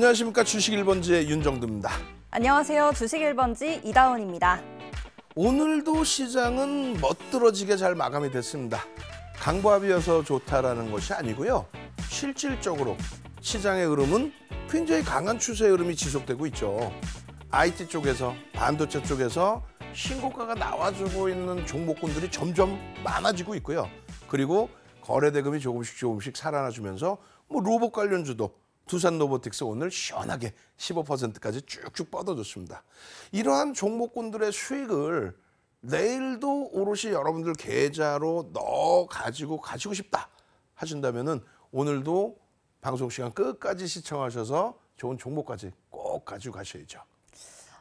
안녕하십니까 주식 1번지의 윤정두입니다. 안녕하세요 주식 1번지 이다운입니다. 오늘도 시장은 멋들어지게 잘 마감이 됐습니다. 강보합이어서 좋다라는 것이 아니고요. 실질적으로 시장의 흐름은 굉장히 강한 추세의 흐름이 지속되고 있죠. IT 쪽에서 반도체 쪽에서 신고가가 나와주고 있는 종목군들이 점점 많아지고 있고요. 그리고 거래대금이 조금씩 조금씩 살아나주면서 뭐 로봇 관련주도 두산 로보틱스 오늘 시원하게 15%까지 쭉쭉 뻗어줬습니다. 이러한 종목군들의 수익을 내일도 오롯이 여러분들 계좌로 넣어 가지고 가지고 싶다 하신다면 오늘도 방송 시간 끝까지 시청하셔서 좋은 종목까지 꼭 가지고 가셔야죠.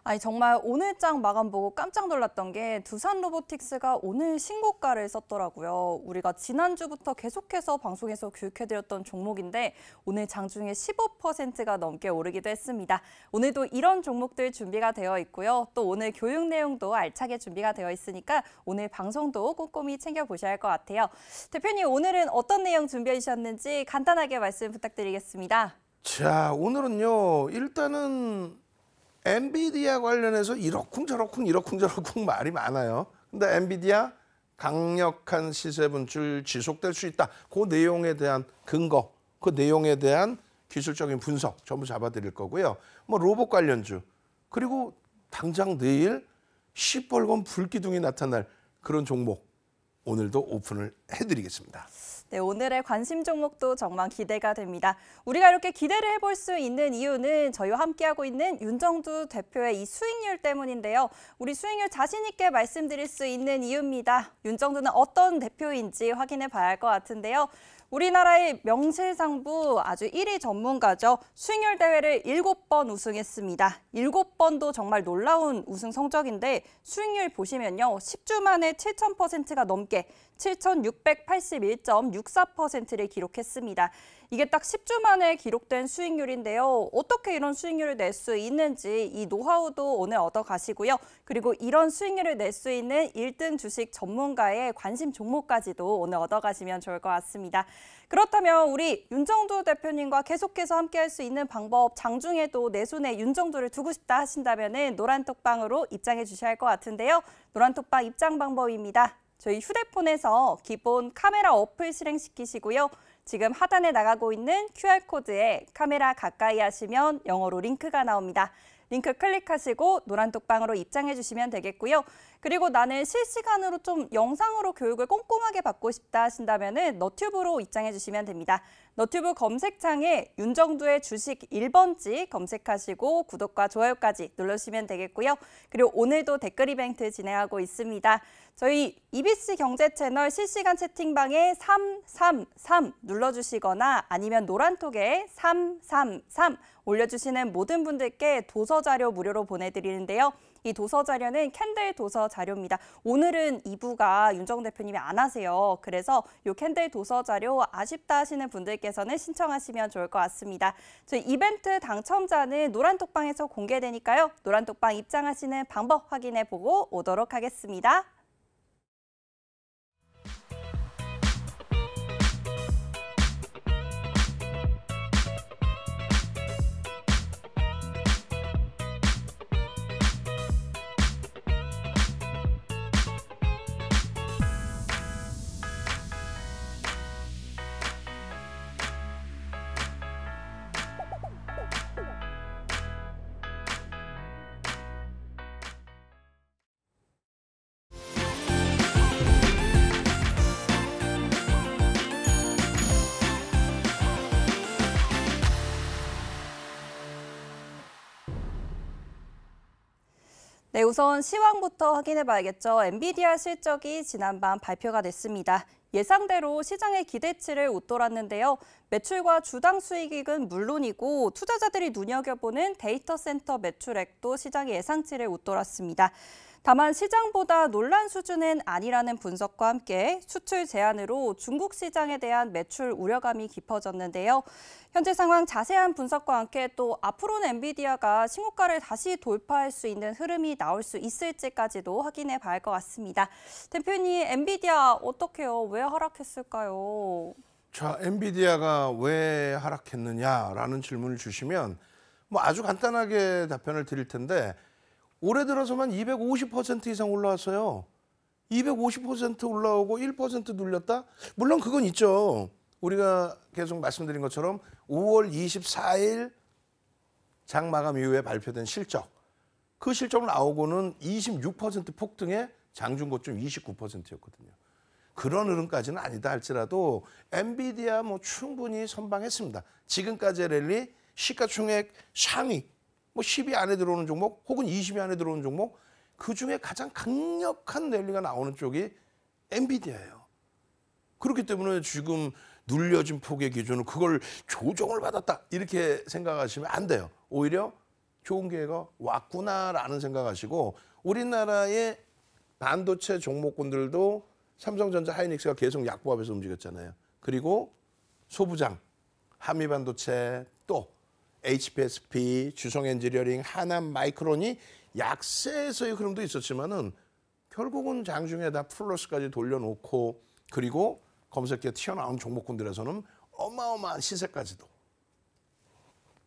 아니 정말 오늘 장 마감 보고 깜짝 놀랐던 게 두산 로보틱스가 오늘 신고가를 썼더라고요. 우리가 지난주부터 계속해서 방송에서 교육해드렸던 종목인데 오늘 장중에 15%가 넘게 오르기도 했습니다. 오늘도 이런 종목들 준비가 되어 있고요. 또 오늘 교육 내용도 알차게 준비가 되어 있으니까 오늘 방송도 꼼꼼히 챙겨보셔야 할 것 같아요. 대표님 오늘은 어떤 내용 준비해 주셨는지 간단하게 말씀 부탁드리겠습니다. 자 오늘은요 일단은 엔비디아 관련해서 이러쿵저러쿵 이러쿵저러쿵 말이 많아요. 근데 엔비디아 강력한 시세 분출 지속될 수 있다. 그 내용에 대한 근거, 그 내용에 대한 기술적인 분석 전부 잡아드릴 거고요. 뭐 로봇 관련주 그리고 당장 내일 시뻘건 불기둥이 나타날 그런 종목 오늘도 오픈을 해드리겠습니다. 네, 오늘의 관심 종목도 정말 기대가 됩니다. 우리가 이렇게 기대를 해볼 수 있는 이유는 저희와 함께하고 있는 윤정두 대표의 이 수익률 때문인데요. 우리 수익률 자신 있게 말씀드릴 수 있는 이유입니다. 윤정두는 어떤 대표인지 확인해 봐야 할 것 같은데요. 우리나라의 명실상부 아주 1위 전문가죠. 수익률 대회를 7번 우승했습니다. 7번도 정말 놀라운 우승 성적인데 수익률 보시면요. 10주 만에 7,000%가 넘게 7,681.64%를 기록했습니다. 이게 딱 10주 만에 기록된 수익률인데요. 어떻게 이런 수익률을 낼 수 있는지 이 노하우도 오늘 얻어 가시고요. 그리고 이런 수익률을 낼 수 있는 1등 주식 전문가의 관심 종목까지도 오늘 얻어 가시면 좋을 것 같습니다. 그렇다면 우리 윤정도 대표님과 계속해서 함께 할 수 있는 방법 장중에도 내 손에 윤정도를 두고 싶다 하신다면 노란톡방으로 입장해 주셔야 할 것 같은데요. 노란톡방 입장 방법입니다. 저희 휴대폰에서 기본 카메라 어플 실행시키시고요. 지금 하단에 나가고 있는 QR코드에 카메라 가까이 하시면 영어로 링크가 나옵니다. 링크 클릭하시고 노란 톡방으로 입장해 주시면 되겠고요. 그리고 나는 실시간으로 좀 영상으로 교육을 꼼꼼하게 받고 싶다 하신다면 은 너튜브로 입장해 주시면 됩니다. 너튜브 검색창에 윤정두의 주식 1번지 검색하시고 구독과 좋아요까지 눌러주시면 되겠고요. 그리고 오늘도 댓글 이벤트 진행하고 있습니다. 저희 EBC 경제 채널 실시간 채팅방에 333 눌러주시거나 아니면 노란톡에 333 올려주시는 모든 분들께 도서자료 무료로 보내드리는데요. 이 도서 자료는 캔들 도서 자료입니다. 오늘은 2부가 윤정 대표님이 안 하세요. 그래서 이 캔들 도서 자료 아쉽다 하시는 분들께서는 신청하시면 좋을 것 같습니다. 저희 이벤트 당첨자는 노란톡방에서 공개되니까요. 노란톡방 입장하시는 방법 확인해 보고 오도록 하겠습니다. 네, 우선 시황부터 확인해 봐야겠죠. 엔비디아 실적이 지난밤 발표가 됐습니다. 예상대로 시장의 기대치를 웃돌았는데요. 매출과 주당 수익익은 물론이고 투자자들이 눈여겨보는 데이터 센터 매출액도 시장의 예상치를 웃돌았습니다. 다만 시장보다 논란 수준은 아니라는 분석과 함께 수출 제한으로 중국 시장에 대한 매출 우려감이 깊어졌는데요. 현재 상황 자세한 분석과 함께 또 앞으로는 엔비디아가 신고가를 다시 돌파할 수 있는 흐름이 나올 수 있을지까지도 확인해 봐야 할 것 같습니다. 대표님, 엔비디아 어떻게요? 왜 하락했을까요? 자, 엔비디아가 왜 하락했느냐라는 질문을 주시면 뭐 아주 간단하게 답변을 드릴 텐데 올해 들어서만 250% 이상 올라왔어요. 250% 올라오고 1% 눌렸다? 물론 그건 있죠. 우리가 계속 말씀드린 것처럼 5월 24일 장 마감 이후에 발표된 실적. 그 실적 나오고는 26% 폭등에 장중고점 29%였거든요. 그런 흐름까지는 아니다 할지라도 엔비디아 뭐 충분히 선방했습니다. 지금까지의 랠리 시가총액 상위 뭐 10위 안에 들어오는 종목 혹은 20위 안에 들어오는 종목 그중에 가장 강력한 랠리가 나오는 쪽이 엔비디아예요. 그렇기 때문에 지금 눌려진 폭의 기준은 그걸 조정을 받았다 이렇게 생각하시면 안 돼요. 오히려 좋은 기회가 왔구나라는 생각하시고 우리나라의 반도체 종목군들도 삼성전자 하이닉스가 계속 약보합에서 움직였잖아요. 그리고 소부장, 한미반도체 또 HPSP, 주성 엔지니어링, 하남 마이크론이 약세에서의 흐름도 있었지만은 결국은 장중에 다 플러스까지 돌려놓고 그리고 검색기에 튀어나온 종목군들에서는 어마어마한 시세까지도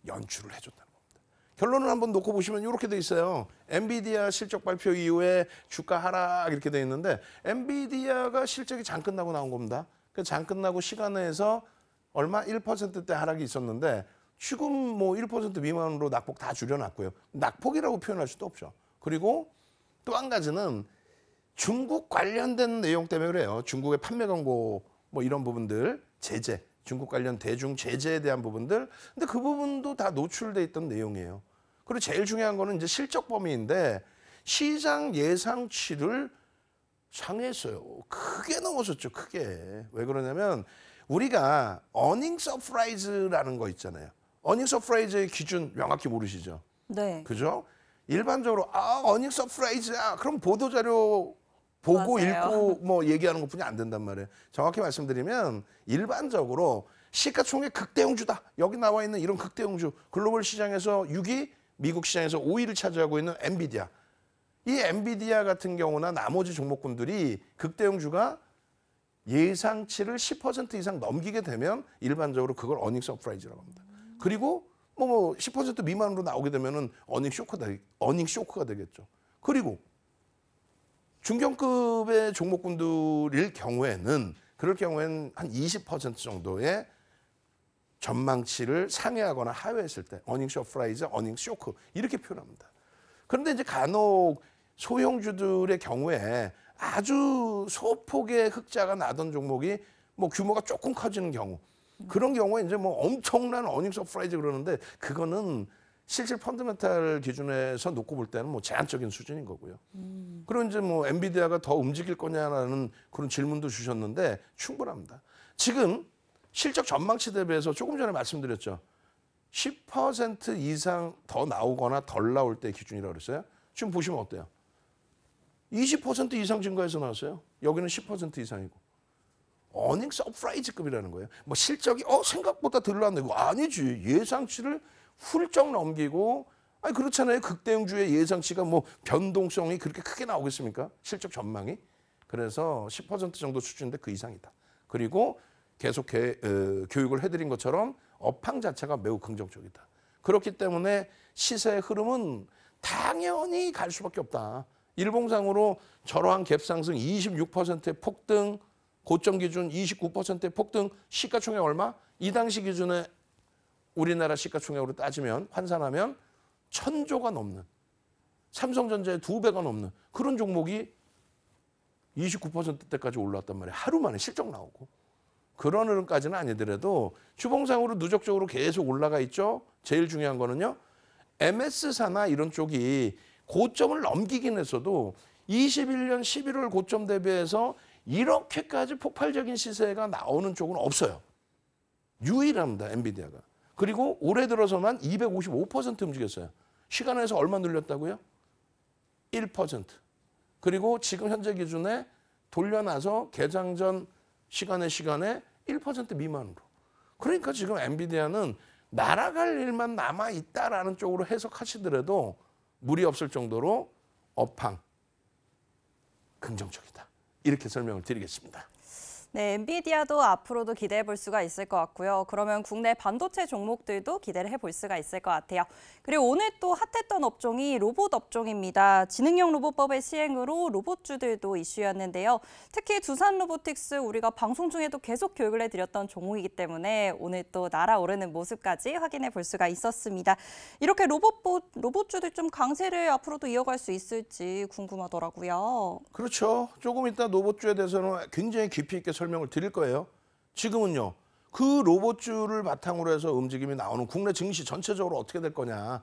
연출을 해줬다는 겁니다. 결론을 한번 놓고 보시면 이렇게 돼 있어요. 엔비디아 실적 발표 이후에 주가 하락 이렇게 돼 있는데 엔비디아가 실적이 장 끝나고 나온 겁니다. 그 장 끝나고 시간에서 얼마 1%대 하락이 있었는데 시금 뭐 1% 미만으로 낙폭 다 줄여놨고요. 낙폭이라고 표현할 수도 없죠. 그리고 또 한 가지는 중국 관련된 내용 때문에 그래요. 중국의 판매 광고 뭐 이런 부분들 제재, 중국 관련 대중 제재에 대한 부분들. 근데 그 부분도 다 노출돼 있던 내용이에요. 그리고 제일 중요한 거는 이제 실적 범위인데 시장 예상치를 상했어요. 크게 넘어섰죠. 크게. 왜 그러냐면 우리가 어닝 서프라이즈라는 거 있잖아요. 어닝 서프라이즈의 기준 명확히 모르시죠? 네. 그죠? 일반적으로 아 어닝 서프라이즈야. 그럼 보도 자료 보고 맞아요. 읽고 뭐 얘기하는 것뿐이 안 된단 말이에요. 정확히 말씀드리면 일반적으로 시가총액 극대형주다. 여기 나와 있는 이런 극대형주 글로벌 시장에서 6위, 미국 시장에서 5위를 차지하고 있는 엔비디아. 이 엔비디아 같은 경우나 나머지 종목군들이 극대형주가 예상치를 10% 이상 넘기게 되면 일반적으로 그걸 어닝 서프라이즈라고 합니다. 그리고 뭐10% 뭐 미만으로 나오게 되면은 어닝 쇼크다 어닝 쇼크가 되겠죠. 그리고 중견급의 종목군들일 경우에는 그럴 경우에는 한 20% 정도의 전망치를 상회하거나 하회했을 때 어닝 쇼프라이즈, 어닝 쇼크 이렇게 표현합니다. 그런데 이제 간혹 소형주들의 경우에 아주 소폭의 흑자가 나던 종목이 뭐 규모가 조금 커지는 경우 음. 그런 경우에 이제 뭐 엄청난 어닝 서프라이즈 그러는데 그거는 실질 펀드멘탈 기준에서 놓고 볼 때는 뭐 제한적인 수준인 거고요. 음. 그리고 이제 뭐 엔비디아가 더 움직일 거냐라는 그런 질문도 주셨는데 충분합니다. 지금 실적 전망치 대비해서 조금 전에 말씀드렸죠. 10% 이상 더 나오거나 덜 나올 때 기준이라고 그랬어요. 지금 보시면 어때요? 20% 이상 증가해서 나왔어요. 여기는 10% 이상이고. 어닝 서프라이즈급이라는 거예요. 뭐 실적이 어 생각보다 들러왔네. 아니지. 예상치를 훌쩍 넘기고 아니 그렇잖아요. 극대응주의 예상치가 뭐 변동성이 그렇게 크게 나오겠습니까? 실적 전망이. 그래서 10% 정도 수준인데 그 이상이다. 그리고 계속 개, 어, 교육을 해드린 것처럼 업황 자체가 매우 긍정적이다. 그렇기 때문에 시세의 흐름은 당연히 갈 수밖에 없다. 일봉상으로 저러한 갭상승 26%의 폭등 고점 기준 29%의 폭등 시가총액 얼마? 이 당시 기준에 우리나라 시가총액으로 따지면 환산하면 천조가 넘는 삼성전자의 두 배가 넘는 그런 종목이 29%대까지 올라왔단 말이에요. 하루 만에 실적 나오고. 그런 흐름까지는 아니더라도 추봉상으로 누적적으로 계속 올라가 있죠. 제일 중요한 거는요. MS사나 이런 쪽이 고점을 넘기긴 했어도 21년 11월 고점 대비해서 이렇게까지 폭발적인 시세가 나오는 쪽은 없어요. 유일합니다. 엔비디아가. 그리고 올해 들어서만 255% 움직였어요. 시간에서 얼마 늘렸다고요? 1%. 그리고 지금 현재 기준에 돌려놔서 개장 전 시간의 시간에 1% 미만으로. 그러니까 지금 엔비디아는 날아갈 일만 남아 있다라는 쪽으로 해석하시더라도 무리 없을 정도로 업황 긍정적이다. 이렇게 설명을 드리겠습니다. 네, 엔비디아도 앞으로도 기대해 볼 수가 있을 것 같고요. 그러면 국내 반도체 종목들도 기대를 해 볼 수가 있을 것 같아요. 그리고 오늘 또 핫했던 업종이 로봇 업종입니다. 지능형 로봇법의 시행으로 로봇주들도 이슈였는데요. 특히 두산 로보틱스 우리가 방송 중에도 계속 교육을 해드렸던 종목이기 때문에 오늘 또 날아오르는 모습까지 확인해 볼 수가 있었습니다. 이렇게 로봇, 로봇주들 좀 강세를 앞으로도 이어갈 수 있을지 궁금하더라고요. 그렇죠. 조금 이따 로봇주에 대해서는 굉장히 깊이 있게 설명을 드릴 거예요. 지금은요. 그로봇줄을 바탕으로 해서 움직임이 나오는 국내 증시 전체적으로 어떻게 될 거냐.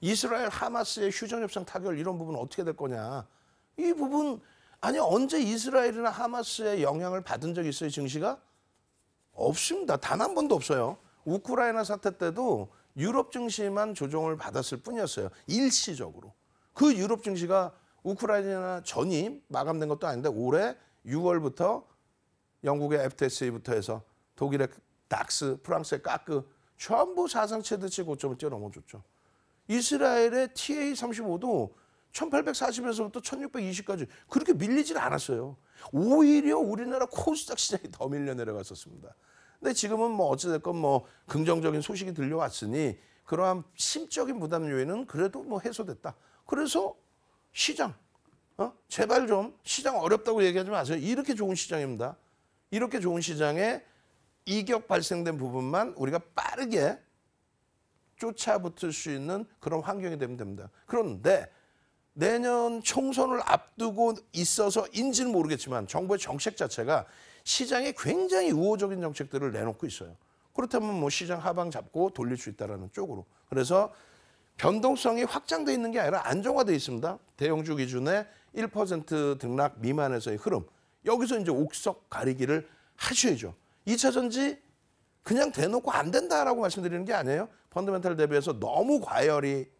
이스라엘 하마스의 휴전협상 타결 이런 부분 어떻게 될 거냐. 이 부분 아니 언제 이스라엘이나 하마스의 영향을 받은 적이 있어요 증시가? 없습니다. 단 한 번도 없어요. 우크라이나 사태 때도 유럽 증시만 조정을 받았을 뿐이었어요. 일시적으로. 그 유럽 증시가 우크라이나 전이 마감된 것도 아닌데 올해 6월부터 영국의 FTSE부터 해서 독일의 닥스, 프랑스의 까크 전부 사상 최대치 고점을 뛰어넘어줬죠. 이스라엘의 TA35도 1840에서부터 1620까지 그렇게 밀리질 않았어요. 오히려 우리나라 코스닥 시장이 더 밀려 내려갔었습니다. 근데 지금은 뭐 어찌됐건 뭐 긍정적인 소식이 들려왔으니 그러한 심적인 부담 요인은 그래도 뭐 해소됐다. 그래서 시장, 어? 제발 좀 시장 어렵다고 얘기하지 마세요. 이렇게 좋은 시장입니다. 이렇게 좋은 시장에 이격 발생된 부분만 우리가 빠르게 쫓아붙을 수 있는 그런 환경이 되면 됩니다. 그런데 내년 총선을 앞두고 있어서인지는 모르겠지만 정부의 정책 자체가 시장에 굉장히 우호적인 정책들을 내놓고 있어요. 그렇다면 뭐 시장 하방 잡고 돌릴 수 있다라는 쪽으로. 그래서 변동성이 확장돼 있는 게 아니라 안정화돼 있습니다. 대형주 기준에 1% 등락 미만에서의 흐름. 여기서 이제 옥석 가리기를 하셔야죠. 2차 전지 그냥 대놓고 안 된다라고 말씀드리는 게 아니에요. 펀드멘탈 대비해서 너무 과열이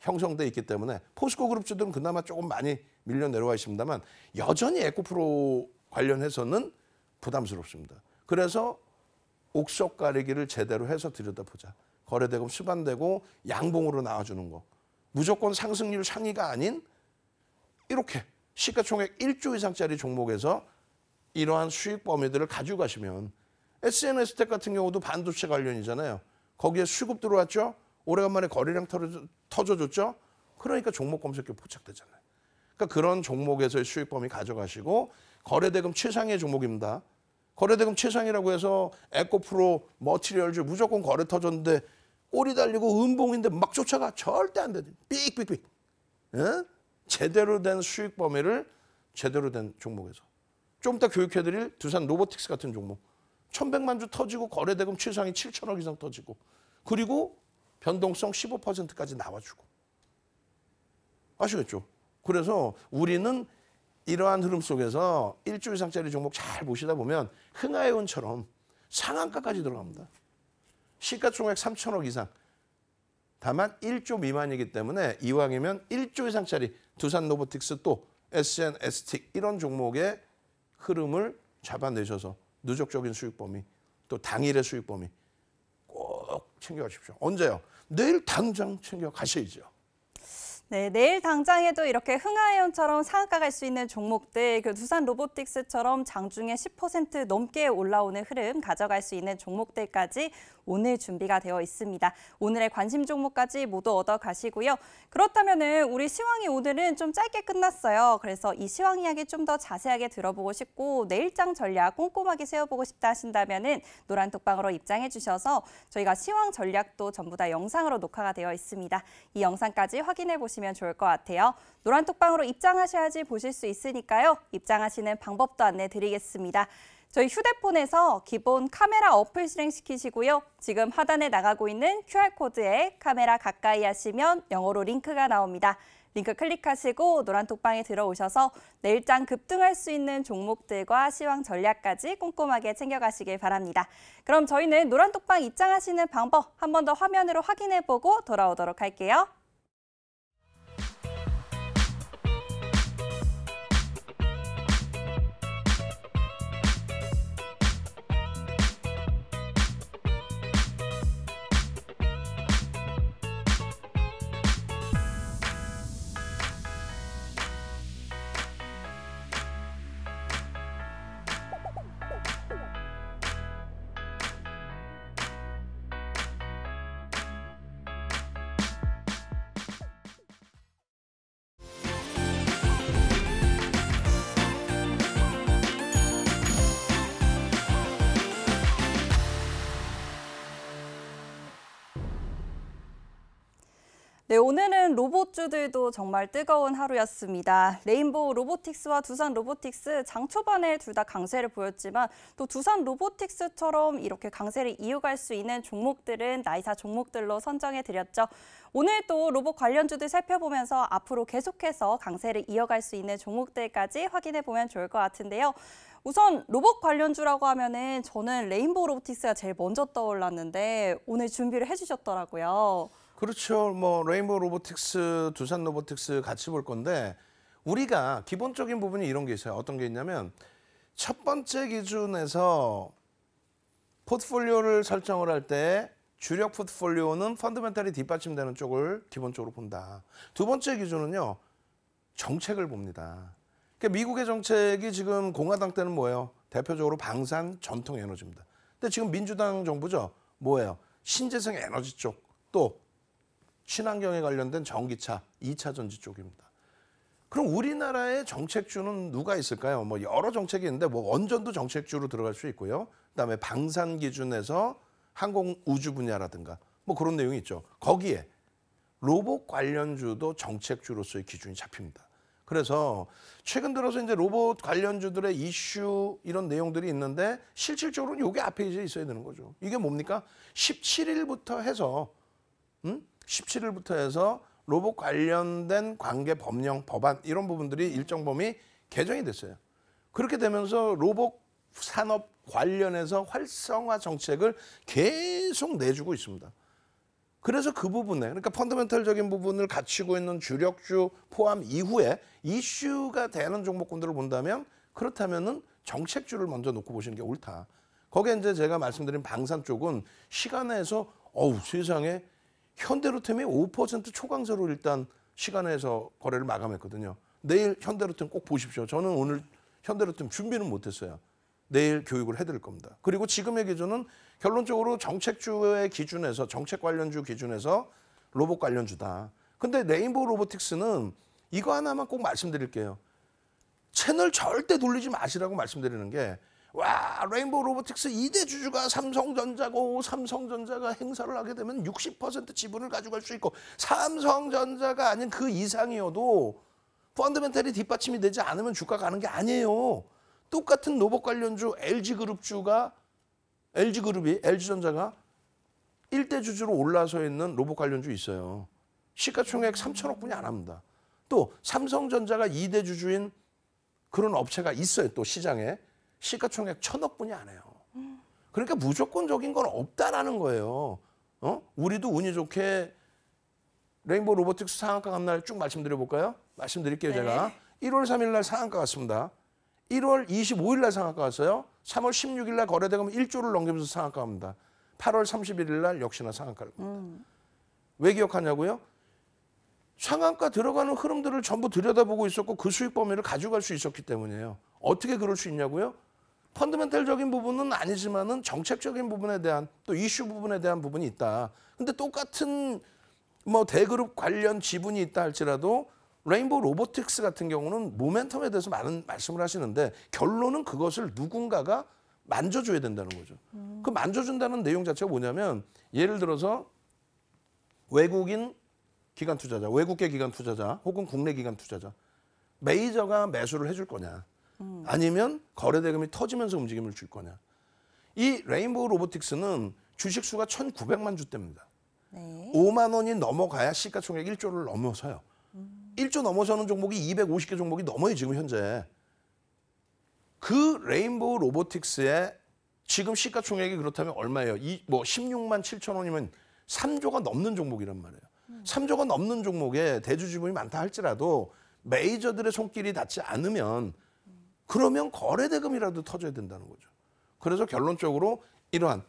형성돼 있기 때문에 포스코 그룹주들은 그나마 조금 많이 밀려 내려와 있습니다만 여전히 에코프로 관련해서는 부담스럽습니다. 그래서 옥석 가리기를 제대로 해서 들여다보자. 거래대금 수반되고 양봉으로 나와주는 거. 무조건 상승률 상위가 아닌 이렇게 시가총액 1조 이상짜리 종목에서 이러한 수익 범위들을 가져 가시면 SNS 텍 같은 경우도 반도체 관련이잖아요. 거기에 수급 들어왔죠. 오래간만에 거래량 터져줬죠. 그러니까 종목 검색에 포착되잖아요. 그러니까 그런 종목에서의 수익 범위 가져가시고 거래대금 최상의 종목입니다. 거래대금 최상이라고 해서 에코프로 머티리얼즈 무조건 거래 터졌는데 꼬리 달리고 은봉인데 막 쫓아가 절대 안 되죠. 삑삑삑. 응? 제대로 된 수익 범위를 제대로 된 종목에서. 좀 이따 교육해드릴 두산 로보틱스 같은 종목. 1100만 주 터지고 거래대금 최상위 7천억 이상 터지고 그리고 변동성 15%까지 나와주고. 아시겠죠? 그래서 우리는 이러한 흐름 속에서 일주 이상짜리 종목 잘 보시다 보면 흥하의운처럼 상한가까지 들어갑니다. 시가총액 3천억 이상 다만 1조 미만이기 때문에 이왕이면 1조 이상짜리 두산 로보틱스 또 SN, s 스틱 이런 종목의 흐름을 잡아내셔서 누적적인 수익 범위 또 당일의 수익 범위 꼭 챙겨가십시오. 언제요? 내일 당장 챙겨가셔야죠. 네, 내일 당장에도 이렇게 흥하연처럼 상한가 갈 수 있는 종목들, 그 두산 로보틱스처럼 장중에 10% 넘게 올라오는 흐름 가져갈 수 있는 종목들까지 오늘 준비가 되어 있습니다. 오늘의 관심 종목까지 모두 얻어 가시고요. 그렇다면은 우리 시황이 오늘은 좀 짧게 끝났어요. 그래서 이 시황 이야기 좀 더 자세하게 들어보고 싶고 내일장 전략 꼼꼼하게 세워보고 싶다 하신다면은 노란 톡방으로 입장해 주셔서 저희가 시황 전략도 전부 다 영상으로 녹화가 되어 있습니다. 이 영상까지 확인해 보시면 좋을 것 같아요. 노란 톡방으로 입장하셔야지 보실 수 있으니까요. 입장하시는 방법도 안내 드리겠습니다. 저희 휴대폰에서 기본 카메라 어플 실행시키시고요. 지금 하단에 나가고 있는 QR코드에 카메라 가까이 하시면 영어로 링크가 나옵니다. 링크 클릭하시고 노란 톡방에 들어오셔서 내일장 급등할 수 있는 종목들과 시황 전략까지 꼼꼼하게 챙겨가시길 바랍니다. 그럼 저희는 노란 톡방 입장하시는 방법 한 번 더 화면으로 확인해보고 돌아오도록 할게요. 네, 오늘은 로봇주들도 정말 뜨거운 하루였습니다. 레인보우 로보틱스와 두산 로보틱스 장 초반에 둘 다 강세를 보였지만 또 두산 로보틱스처럼 이렇게 강세를 이어갈 수 있는 종목들은 나이사 종목들로 선정해 드렸죠. 오늘 도 로봇 관련주들 살펴보면서 앞으로 계속해서 강세를 이어갈 수 있는 종목들까지 확인해 보면 좋을 것 같은데요. 우선 로봇 관련주라고 하면은 저는 레인보우 로보틱스가 제일 먼저 떠올랐는데 오늘 준비를 해주셨더라고요. 그렇죠. 뭐 레인보우 로보틱스, 두산 로보틱스 같이 볼 건데 우리가 기본적인 부분이 이런 게 있어요. 어떤 게 있냐면 첫 번째 기준에서 포트폴리오를 설정을 할 때 주력 포트폴리오는 펀드멘탈이 뒷받침되는 쪽을 기본적으로 본다. 두 번째 기준은요. 정책을 봅니다. 그러니까 미국의 정책이 지금 공화당 때는 뭐예요? 대표적으로 방산 전통 에너지입니다. 근데 지금 민주당 정부죠. 뭐예요? 신재생 에너지 쪽또 친환경에 관련된 전기차, 2차 전지 쪽입니다. 그럼 우리나라의 정책주는 누가 있을까요? 뭐 여러 정책이 있는데 뭐 원전도 정책주로 들어갈 수 있고요. 그다음에 방산 기준에서 항공 우주 분야라든가 뭐 그런 내용이 있죠. 거기에 로봇 관련주도 정책주로서의 기준이 잡힙니다. 그래서 최근 들어서 이제 로봇 관련주들의 이슈 이런 내용들이 있는데 실질적으로는 이게 앞에 이제 있어야 되는 거죠. 이게 뭡니까? 17일부터 해서 음? 17일부터 해서 로봇 관련된 관계 법령, 법안 이런 부분들이 일정 범위 개정이 됐어요. 그렇게 되면서 로봇 산업 관련해서 활성화 정책을 계속 내주고 있습니다. 그래서 그 부분에 그러니까 펀더멘털적인 부분을 갖추고 있는 주력주 포함 이후에 이슈가 되는 종목군들을 본다면 그렇다면은 정책주를 먼저 놓고 보시는 게 옳다. 거기에 이제 제가 말씀드린 방산 쪽은 시간에서 어우 세상에 현대로템이 5% 초강세로 일단 시간에서 거래를 마감했거든요. 내일 현대로템 꼭 보십시오. 저는 오늘 현대로템 준비는 못했어요. 내일 교육을 해드릴 겁니다. 그리고 지금의 기준은 결론적으로 정책주의 기준에서 정책 관련주 기준에서 로봇 관련주다. 근데 레인보우 로보틱스는 이거 하나만 꼭 말씀드릴게요. 채널 절대 돌리지 마시라고 말씀드리는 게와 레인보우 로보틱스 2대 주주가 삼성전자고 삼성전자가 행사를 하게 되면 60% 지분을 가져갈 수 있고 삼성전자가 아닌 그 이상이어도 펀드멘탈이 뒷받침이 되지 않으면 주가 가는 게 아니에요. 똑같은 로봇 관련주 LG그룹주가 LG그룹이 LG전자가 1대 주주로 올라서 있는 로봇 관련주 있어요. 시가총액 3천억 분이 안 합니다. 또 삼성전자가 2대 주주인 그런 업체가 있어요. 또 시장에. 시가총액 천억분이 안 해요. 그러니까 무조건적인 건 없다라는 거예요. 어? 우리도 운이 좋게 레인보우 로보틱스 상한가 갑날쭉 말씀드려 볼까요? 말씀드릴게요, 제가. 1월 3일 날 상한가 갔습니다. 1월 25일 날 상한가 갔어요. 3월 16일 날 거래대금 1조를 넘기면서 상한가 갑니다. 8월 31일 날 역시나 상한가를 갑니다. 음. 왜 기억하냐고요? 상한가 들어가는 흐름들을 전부 들여다보고 있었고 그 수익 범위를 가져갈 수 있었기 때문이에요. 어떻게 그럴 수 있냐고요? 펀드멘탈적인 부분은 아니지만은 정책적인 부분에 대한 또 이슈 부분에 대한 부분이 있다. 근데 똑같은 뭐 대그룹 관련 지분이 있다 할지라도 레인보우 로보틱스 같은 경우는 모멘텀에 대해서 많은 말씀을 하시는데 결론은 그것을 누군가가 만져줘야 된다는 거죠. 음. 그 만져준다는 내용 자체가 뭐냐면 예를 들어서 외국인 기관 투자자, 외국계 기관 투자자 혹은 국내 기관 투자자 메이저가 매수를 해줄 거냐. 음. 아니면 거래 대금이 터지면서 움직임을 줄 거냐. 이 레인보우 로보틱스는 주식 수가 1,900만 주대입니다. 네. 5만 원이 넘어가야 시가총액 1조를 넘어서요. 음. 1조 넘어서는 종목이 250개 종목이 넘어요 지금 현재. 그 레인보우 로보틱스의 지금 시가총액이 그렇다면 얼마예요? 이, 뭐 16만 7천 원이면 3조가 넘는 종목이란 말이에요. 음. 3조가 넘는 종목에 대주 지분이 많다 할지라도 메이저들의 손길이 닿지 않으면 그러면 거래대금이라도 터져야 된다는 거죠. 그래서 결론적으로 이러한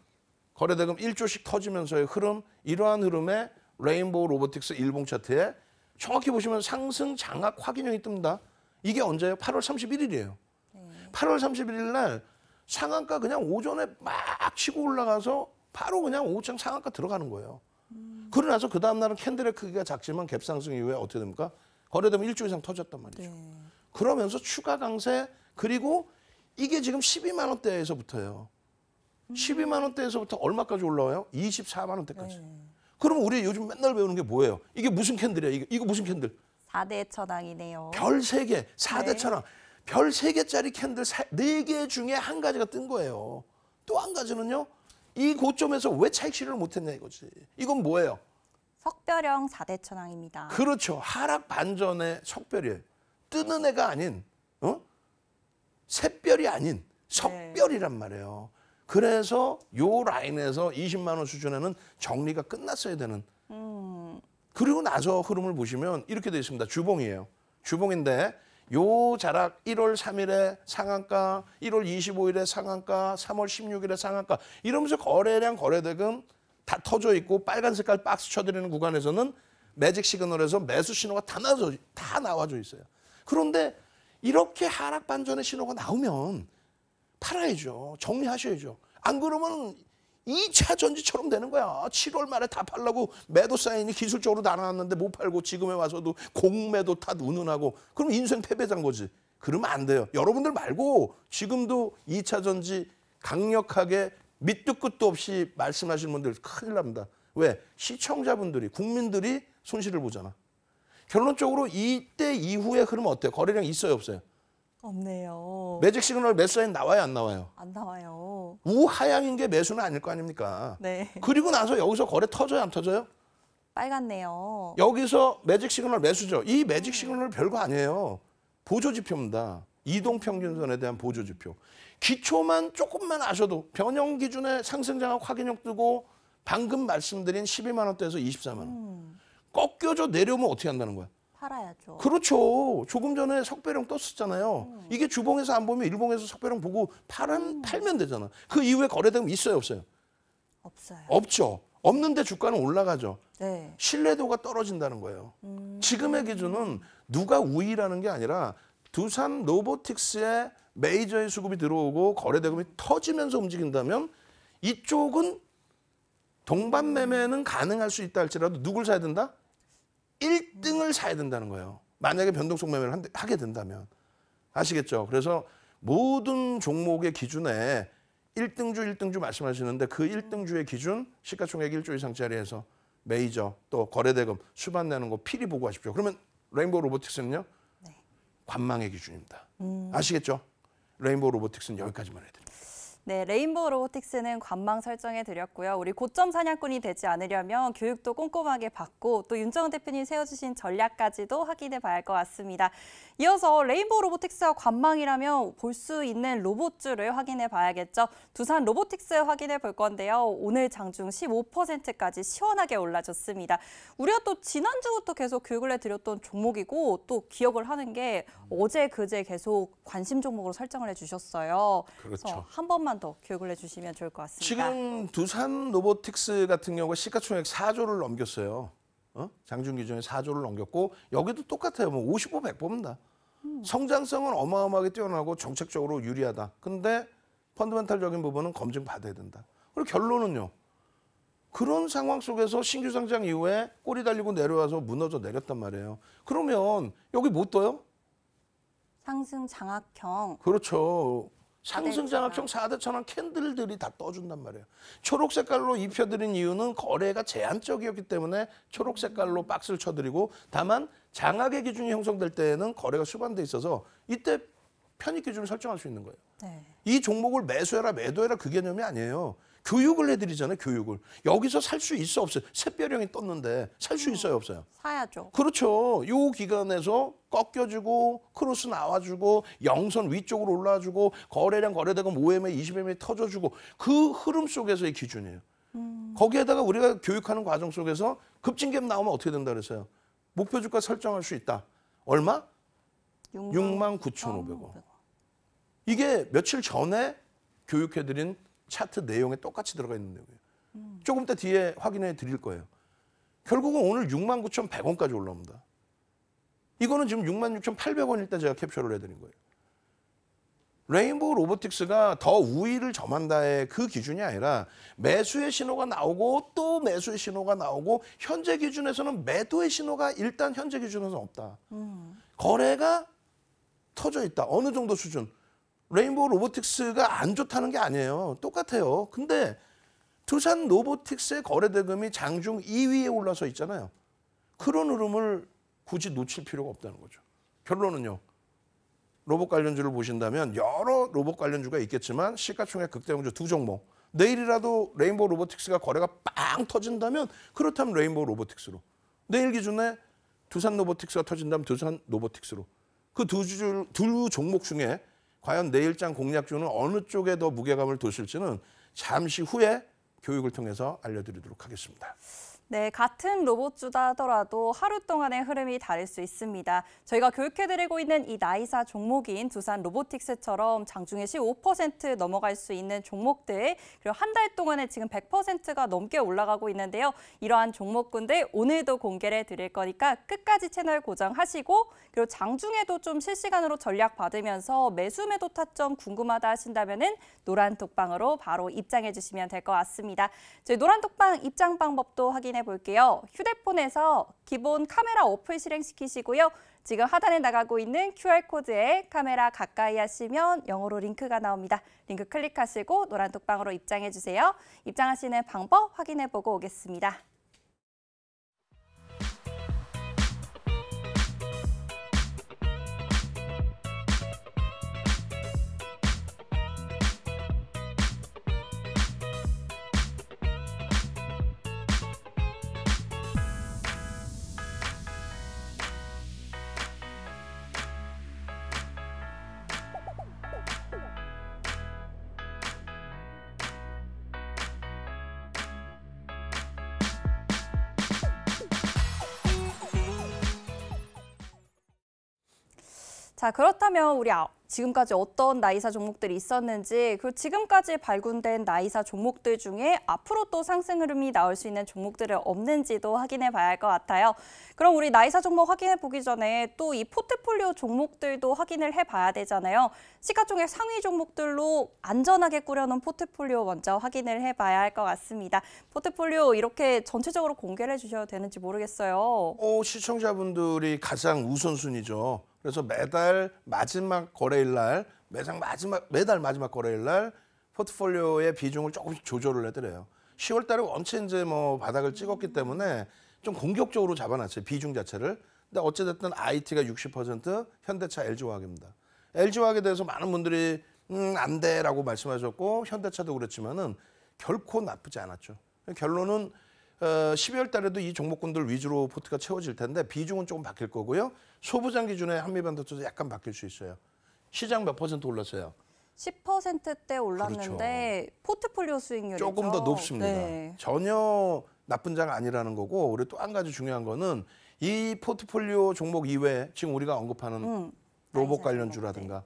거래대금 1조씩 터지면서의 흐름, 이러한 흐름에 레인보우 로보틱스 일봉 차트에 정확히 보시면 상승 장악 확인형이 뜹니다. 이게 언제예요? 8월 31일이에요. 네. 8월 31일 날 상한가 그냥 오전에 막 치고 올라가서 바로 그냥 오후창 상한가 들어가는 거예요. 음. 그러고 나서 그 다음날은 캔들의 크기가 작지만 갭상승 이후에 어떻게 됩니까? 거래되면 1조 이상 터졌단 말이죠. 네. 그러면서 추가 강세 그리고 이게 지금 12만 원대에서 붙어요. 12만 원대에서부터 얼마까지 올라와요? 24만 원대까지. 네. 그러면 우리 요즘 맨날 배우는 게 뭐예요? 이게 무슨 캔들이야? 이거, 이거 무슨 캔들? 4대 천왕이네요. 별 3개, 4대 네. 천왕. 별 3개짜리 캔들 4개 중에 한 가지가 뜬 거예요. 또 한 가지는요. 이 고점에서 왜 차익 실현을 못했냐 이거지. 이건 뭐예요? 석별형 4대 천왕입니다. 그렇죠. 하락 반전의 석별이에요. 뜨는 애가 아닌 새별이 아닌 석별이란 네. 말이에요. 그래서 요 라인에서 20만 원 수준에는 정리가 끝났어야 되는. 음. 그리고 나서 흐름을 보시면 이렇게 되어 있습니다. 주봉이에요. 주봉인데 요 자락 1월 3일에 상한가, 1월 25일에 상한가, 3월 16일에 상한가 이러면서 거래량 거래대금 다 터져 있고 빨간 색깔 박스 쳐드리는 구간에서는 매직 시그널에서 매수 신호가 다 나와져, 다 나와져 있어요. 그런데 이렇게 하락 반전의 신호가 나오면 팔아야죠. 정리하셔야죠. 안 그러면 2차 전지처럼 되는 거야. 7월 말에 다 팔라고 매도 사인이 기술적으로 나눠놨는데 못 팔고 지금에 와서도 공매도 탓 운운하고 그럼 인생 패배장 거지. 그러면 안 돼요. 여러분들 말고 지금도 2차 전지 강력하게 밑도 끝도 없이 말씀하시는 분들 큰일 납니다. 왜? 시청자분들이 국민들이 손실을 보잖아. 결론적으로 이때 이후의 흐름 어때요? 거래량 있어요 없어요? 없네요. 매직 시그널 매수라인 나와요 안 나와요? 안 나와요. 우하향인 게 매수는 아닐 거 아닙니까? 네. 그리고 나서 여기서 거래 터져요 안 터져요? 빨갛네요. 여기서 매직 시그널 매수죠. 이 매직 네. 시그널 별거 아니에요. 보조 지표입니다. 이동 평균선에 대한 보조 지표. 기초만 조금만 아셔도 변형 기준에 상승장악 확인력 뜨고 방금 말씀드린 12만 원대에서 24만 원. 음. 꺾여져 내려오면 어떻게 한다는 거야? 팔아야죠. 그렇죠. 조금 전에 석배령 떴었잖아요. 음. 이게 주봉에서 안 보면 일봉에서 석배령 보고 팔은 음. 팔면 되잖아. 그 이후에 거래되면 있어요, 없어요? 없어요. 없죠. 없는데 주가는 올라가죠. 네. 신뢰도가 떨어진다는 거예요. 음. 지금의 기준은 누가 우위라는 게 아니라 두산 로보틱스의 메이저의 수급이 들어오고 거래 대금이 터지면서 움직인다면 이쪽은 동반 매매는 가능할 수 있다 할지라도 누굴 사야 된다? 1등을 사야 된다는 거예요. 만약에 변동성 매매를 한, 하게 된다면. 아시겠죠? 그래서 모든 종목의 기준에 1등주, 1등주 말씀하시는데 그 1등주의 기준 시가총액 1조 이상짜리에서 메이저 또 거래대금 수반 되는거 필히 보고하십시오. 그러면 레인보우 로보틱스는요? 네. 관망의 기준입니다. 음. 아시겠죠? 레인보우 로보틱스는 여기까지만 해드립니다. 네, 레인보우 로보틱스는 관망 설정해 드렸고요. 우리 고점 사냥꾼이 되지 않으려면 교육도 꼼꼼하게 받고 또 윤정 대표님 세워주신 전략까지도 확인해 봐야 할 것 같습니다. 이어서 레인보우 로보틱스와 관망이라면 볼 수 있는 로봇주을 확인해 봐야겠죠. 두산 로보틱스 확인해 볼 건데요. 오늘 장중 15%까지 시원하게 올라졌습니다. 우리가 또 지난주부터 계속 교육을 해드렸던 종목이고 또 기억을 하는 게 어제 그제 계속 관심 종목으로 설정을 해주셨어요. 그렇죠. 한 번만 조금만 더 교육을 해주시면 좋을 것 같습니다. 지금 두산 로보틱스 같은 경우가 시가총액 4조를 넘겼어요. 어? 장중 기준에 4조를 넘겼고 여기도 똑같아요. 뭐 50보 100보입니다. 음. 성장성은 어마어마하게 뛰어나고 정책적으로 유리하다. 근데 펀드멘탈적인 부분은 검증 받아야 된다. 그리고 결론은요. 그런 상황 속에서 신규 상장 이후에 꼬리 달리고 내려와서 무너져 내렸단 말이에요. 그러면 여기 못 떠요? 상승 장악형. 그렇죠. 상승장합총 4대천왕 캔들들이 다 떠준단 말이에요. 초록 색깔로 입혀드린 이유는 거래가 제한적이었기 때문에 초록 음. 색깔로 박스를 쳐드리고 다만 장악의 기준이 형성될 때에는 거래가 수반돼 있어서 이때 편입 기준을 설정할 수 있는 거예요. 네. 이 종목을 매수해라 매도해라 그 개념이 아니에요. 교육을 해드리잖아요. 교육을. 여기서 살 수 있어 없어요. 새별형이 떴는데 살 수 있어요 없어요. 사야죠. 그렇죠. 요 기간에서 꺾여주고 크로스 나와주고 영선 위쪽으로 올라주고 와 거래량 거래되고 5MA 20MA 터져주고 그 흐름 속에서의 기준이에요. 음. 거기에다가 우리가 교육하는 과정 속에서 급진갭 나오면 어떻게 된다 그랬어요. 목표 주가 설정할 수 있다. 얼마? 6만 9,500원. 이게 며칠 전에 교육해드린 차트 내용에 똑같이 들어가 있는 내용이에요. 음. 조금 더 뒤에 확인해 드릴 거예요. 결국은 오늘 69,100원까지 올라옵니다. 이거는 지금 66,800원일 때 제가 캡처를 해드린 거예요. 레인보우 로보틱스가 더 우위를 점한다의 그 기준이 아니라 매수의 신호가 나오고 또 매수의 신호가 나오고 현재 기준에서는 매도의 신호가 일단 현재 기준에서는 없다. 음. 거래가 터져 있다. 어느 정도 수준. 레인보우 로보틱스가 안 좋다는 게 아니에요. 똑같아요. 근데 두산 로보틱스의 거래 대금이 장중 2위에 올라서 있잖아요. 그런 흐름을 굳이 놓칠 필요가 없다는 거죠. 결론은요. 로봇 관련주를 보신다면 여러 로봇 관련주가 있겠지만 시가총액 극대형주 두 종목. 내일이라도 레인보우 로보틱스가 거래가 빵 터진다면 그렇다면 레인보우 로보틱스로. 내일 기준에 두산 로보틱스가 터진다면 두산 로보틱스로. 그두두 종목 중에 과연 내일장 공략주는 어느 쪽에 더 무게감을 뒀을지는 잠시 후에 교육을 통해서 알려드리도록 하겠습니다. 네, 같은 로봇주다 하더라도 하루 동안의 흐름이 다를 수 있습니다. 저희가 교육해드리고 있는 이 나이사 종목인 두산 로보틱스처럼 장중에 15% 넘어갈 수 있는 종목들, 그리고 한 달 동안에 지금 100%가 넘게 올라가고 있는데요. 이러한 종목군들 오늘도 공개를 드릴 거니까 끝까지 채널 고정하시고, 그리고 장중에도 좀 실시간으로 전략 받으면서 매수 매도 타점 궁금하다 하신다면 노란 독방으로 바로 입장해 주시면 될 것 같습니다. 저희 노란 독방 입장 방법도 확인해 확인해 볼게요. 휴대폰에서 기본 카메라 어플 실행시키시고요. 지금 하단에 나가고 있는 QR코드에 카메라 가까이 하시면 영어로 링크가 나옵니다. 링크 클릭하시고 노란 독방으로 입장해 주세요. 입장하시는 방법 확인해 보고 오겠습니다. 자, 그렇다면 우리 아, 지금까지 어떤 나이사 종목들이 있었는지 그리고 지금까지 발굴된 나이사 종목들 중에 앞으로 또 상승 흐름이 나올 수 있는 종목들은 없는지도 확인해 봐야 할 것 같아요. 그럼 우리 나이사 종목 확인해 보기 전에 또 이 포트폴리오 종목들도 확인을 해 봐야 되잖아요. 시가총액 상위 종목들로 안전하게 꾸려놓은 포트폴리오 먼저 확인을 해 봐야 할 것 같습니다. 포트폴리오 이렇게 전체적으로 공개를 해 주셔도 되는지 모르겠어요. 어, 시청자분들이 가장 우선순위죠. 그래서 매달 마지막 거래일 날 매장 마지막 매달 마지막 거래일 날 포트폴리오의 비중을 조금씩 조절을 해드려요. 10월 달에 원체 이제 뭐 바닥을 찍었기 때문에 좀 공격적으로 잡아놨어요. 비중 자체를. 근데 어찌됐든 IT가 60%, 현대차 LG화학입니다. LG화학에 대해서 많은 분들이 음, 안 돼라고 말씀하셨고 현대차도 그렇지만은 결코 나쁘지 않았죠. 결론은 어, 12월 달에도 이 종목군들 위주로 포트가 채워질 텐데 비중은 조금 바뀔 거고요. 소부장 기준의 한미반도체도 약간 바뀔 수 있어요. 시장 몇 퍼센트 올랐어요? 10%대 올랐는데 그렇죠. 포트폴리오 수익률이 조금 더 높습니다. 네. 전혀 나쁜 장 아니라는 거고 우리 또 한 가지 중요한 거는 이 포트폴리오 종목 이외에 지금 우리가 언급하는 음, 로봇 관련주라든가 네.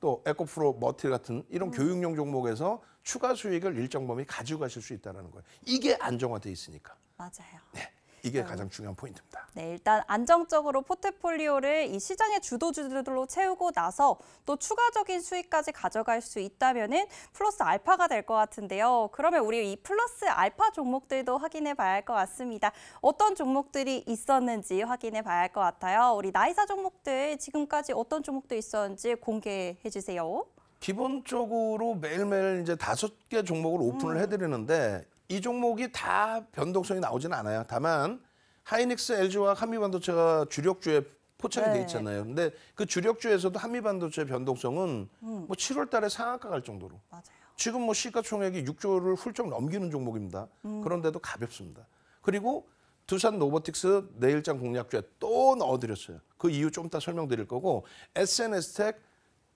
또 에코프로 머티 같은 이런 음. 교육용 종목에서 추가 수익을 일정 범위 가지고 가실 수 있다는 거예요. 이게 안정화돼 있으니까. 맞아요. 네. 이게 음. 가장 중요한 포인트입니다. 네, 일단 안정적으로 포트폴리오를 이 시장의 주도주들로 채우고 나서 또 추가적인 수익까지 가져갈 수 있다면은 플러스 알파가 될 것 같은데요. 그러면 우리 이 플러스 알파 종목들도 확인해 봐야 할 것 같습니다. 어떤 종목들이 있었는지 확인해 봐야 할 것 같아요. 우리 나이사 종목들 지금까지 어떤 종목도 있었는지 공개해 주세요. 기본적으로 매일매일 이제 다섯 개 종목을 오픈을 음. 해드리는데 이 종목이 다 변동성이 나오지는 않아요. 다만 하이닉스, LG와 한미반도체가 주력주에 포착이 네. 돼 있잖아요. 근데 그 주력주에서도 한미반도체 변동성은 음. 뭐 7월 달에 상한가 갈 정도로. 맞아요. 지금 뭐 시가총액이 6조를 훌쩍 넘기는 종목입니다. 음. 그런데도 가볍습니다. 그리고 두산 로보틱스 내일장 공략주에 또 넣어드렸어요. 그 이유 좀 이따 설명드릴 거고 SNS텍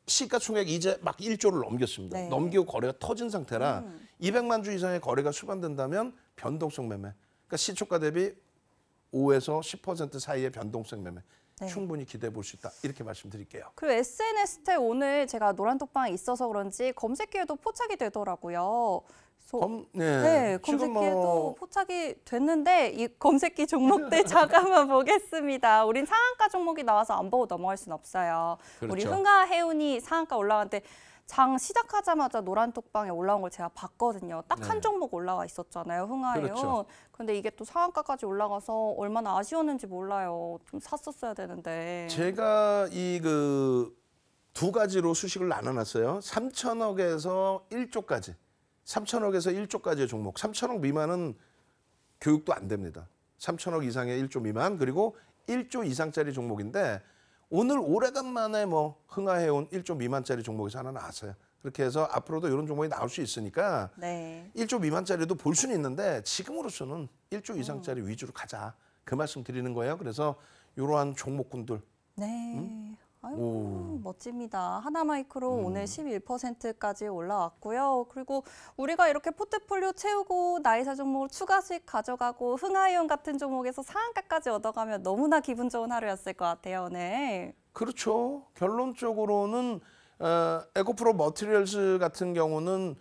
시가총액 이제 막 1조를 넘겼습니다. 네. 넘기고 거래가 터진 상태라 음. 200만 주 이상의 거래가 수반된다면 변동성 매매. 그러니까 시초가 대비 5에서 10% 사이의 변동성 매매. 네. 충분히 기대해 볼 수 있다 이렇게 말씀드릴게요. 그리고 SNS 때 오늘 제가 노란 톡방에 있어서 그런지 검색 기회도 포착이 되더라고요. 소, 검, 네. 네 검색기에도 뭐... 포착이 됐는데 이 검색기 종목들 잠깐만 보겠습니다. 우린 상한가 종목이 나와서 안 보고 넘어갈 순 없어요. 그렇죠. 우리 흥가 해운이 상한가 올라왔는데 장 시작하자마자 노란 뚝방에 올라온 걸 제가 봤거든요. 딱한 네. 종목 올라와 있었잖아요. 흥하에요. 그렇죠. 이게 또 상한가까지 올라가서 얼마나 아쉬웠는지 몰라요. 좀 샀었어야 되는데. 제가 이 그 두 가지로 수식을 나눠놨어요. 3천억에서 1조까지. 3천억에서 1조까지의 종목. 3천억 미만은 교육도 안 됩니다. 3천억 이상의 1조 미만 그리고 1조 이상짜리 종목인데 오늘 오래간만에 뭐 흥하해온 1조 미만짜리 종목에서 하나 나왔어요. 그렇게 해서 앞으로도 이런 종목이 나올 수 있으니까 네. 1조 미만짜리도 볼 수는 있는데 지금으로서는 1조 이상짜리 음. 위주로 가자. 그 말씀 드리는 거예요. 그래서 이러한 종목군들. 네. 음? 아유, 오. 멋집니다. 하나마이크로 음. 오늘 11%까지 올라왔고요. 그리고 우리가 이렇게 포트폴리오 채우고 나이사 종목을 추가 수 가져가고 흥하이온 같은 종목에서 상한가까지 얻어가면 너무나 기분 좋은 하루였을 것 같아요, 네. 그렇죠. 결론적으로는 어, 에코프로 머티리얼스 같은 경우는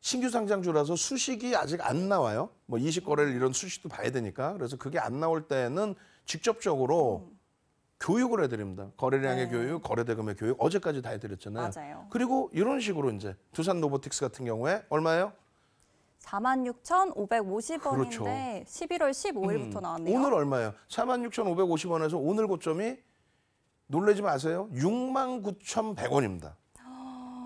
신규 상장주라서 수식이 아직 안 나와요. 뭐 이식 거래를 이런 수식도 봐야 되니까. 그래서 그게 안 나올 때는 직접적으로 음. 교육을 해드립니다. 거래량의 네. 교육, 거래대금의 교육 어제까지 다 해드렸잖아요. 맞아요. 그리고 이런 식으로 이제 두산 로보틱스 같은 경우에 얼마예요? 46,550원인데 그렇죠. 11월 15일부터 음, 나왔네요. 오늘 얼마예요? 46,550원에서 오늘 고점이 놀래지 마세요. 69,100원입니다.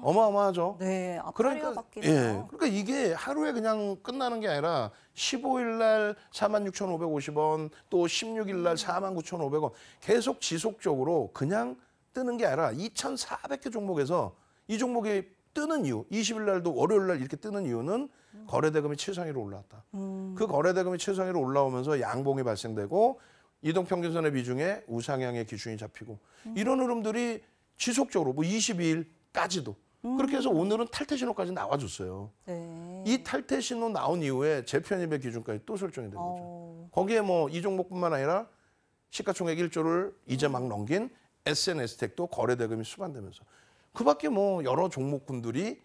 어마어마하죠. 네, 아, 그러니까 예, 그러니까 이게 하루에 그냥 끝나는 게 아니라 15일 날 46,550원, 또 16일 날 49,500원 음. 계속 지속적으로 그냥 뜨는 게 아니라 2,400개 종목에서 이 종목이 뜨는 이유, 20일 날도 월요일 날 이렇게 뜨는 이유는 음. 거래 대금이 최상위로 올라왔다. 음. 그 거래 대금이 최상위로 올라오면서 양봉이 발생되고 이동 평균선의 비중에 우상향의 기준이 잡히고 음. 이런 흐름들이 지속적으로 뭐 22일까지도 음. 그렇게 해서 오늘은 탈퇴 신호까지 나와줬어요. 네. 이 탈퇴 신호 나온 이후에 재편입의 기준까지 또 설정이 된 거죠. 오. 어. 거기에 뭐이 종목뿐만 아니라 시가총액 1조를 이제 막 넘긴 SNS 택도 거래 대금이 수반되면서 그밖에 뭐 여러 종목군들이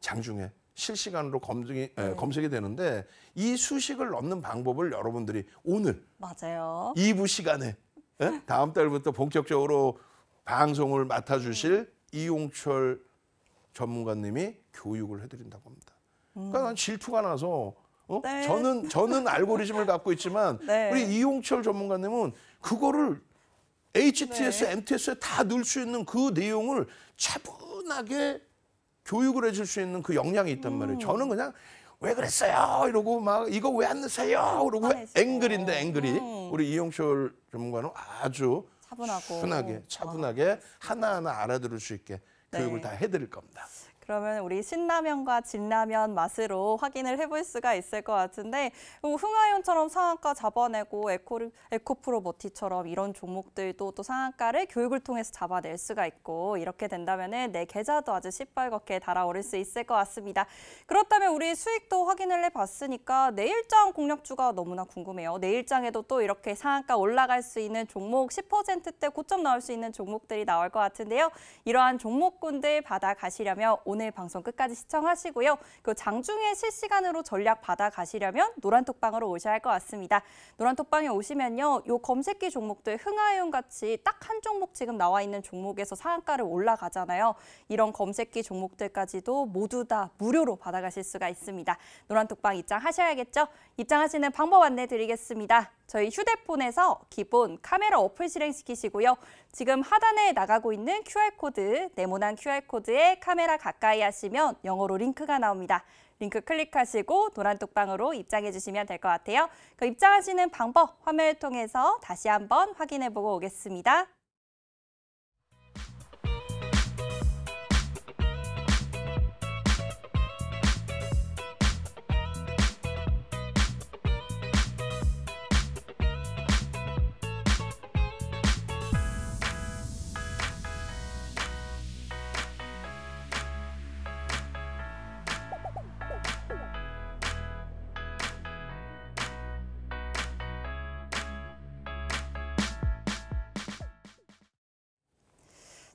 장중에 실시간으로 검증이 네. 에, 검색이 되는데 이 수식을 넘는 방법을 여러분들이 오늘 맞아요. 2부 시간에 에? 다음 달부터 본격적으로 방송을 맡아주실 네. 이용철 전문가님이 교육을 해드린다고 합니다. 음. 그러니까 난 질투가 나서 어? 네. 저는 저는 알고리즘을 갖고 있지만 네. 우리 이용철 전문가님은 그거를 HTS, 네. MTS에 다 넣을 수 있는 그 내용을 차분하게 교육을 해줄 수 있는 그 역량이 있단 말이에요. 음. 저는 그냥 왜 그랬어요? 이러고 막 이거 왜 안 넣으세요? 이러고 앵글인데 앵글이 음. 우리 이용철 전문가는 아주 차분하고. 순하게 차분하게 아. 하나하나 알아들을 수 있게 교육을 네. 다 해드릴 겁니다. 그러면 우리 신라면과 진라면 맛으로 확인을 해볼 수가 있을 것 같은데 흥하온처럼 뭐 상한가 잡아내고 에코, 에코프로모티처럼 이런 종목들도 또 상한가를 교육을 통해서 잡아낼 수가 있고 이렇게 된다면 내 계좌도 아주 시뻘겋게 달아오를 수 있을 것 같습니다. 그렇다면 우리 수익도 확인을 해봤으니까 내일장 공략주가 너무나 궁금해요. 내일장에도 또 이렇게 상한가 올라갈 수 있는 종목 10%대 고점 나올 수 있는 종목들이 나올 것 같은데요. 이러한 종목군들 받아가시려면 오늘 방송 끝까지 시청하시고요. 그 장중에 실시간으로 전략 받아 가시려면 노란톡방으로 오셔야 할 것 같습니다. 노란톡방에 오시면요. 요 검색기 종목들 흥하용 같이 딱 한 종목 지금 나와 있는 종목에서 상한가를 올라가잖아요. 이런 검색기 종목들까지도 모두 다 무료로 받아가실 수가 있습니다. 노란톡방 입장하셔야겠죠? 입장하시는 방법 안내 드리겠습니다. 저희 휴대폰에서 기본 카메라 어플 실행시키시고요. 지금 하단에 나가고 있는 QR코드, 네모난 QR코드에 카메라 가까이 하시면 영어로 링크가 나옵니다. 링크 클릭하시고 노란 톡방으로 입장해 주시면 될 것 같아요. 그 입장하시는 방법 화면을 통해서 다시 한번 확인해 보고 오겠습니다.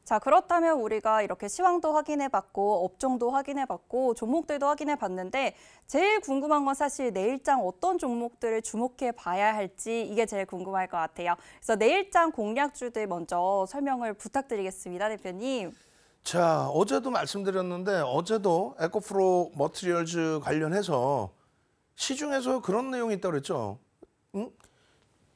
자, 그렇다면 우리가 이렇게 시황도 확인해 봤고 업종도 확인해 봤고 종목들도 확인해 봤는데 제일 궁금한 건 사실 내일장 어떤 종목들을 주목해 봐야 할지 이게 제일 궁금할 것 같아요. 그래서 내일장 공략주들 먼저 설명을 부탁드리겠습니다, 대표님. 자, 어제도 말씀드렸는데 어제도 에코프로 머트리얼즈 관련해서 시중에서 그런 내용이 있다고 그랬죠. 응?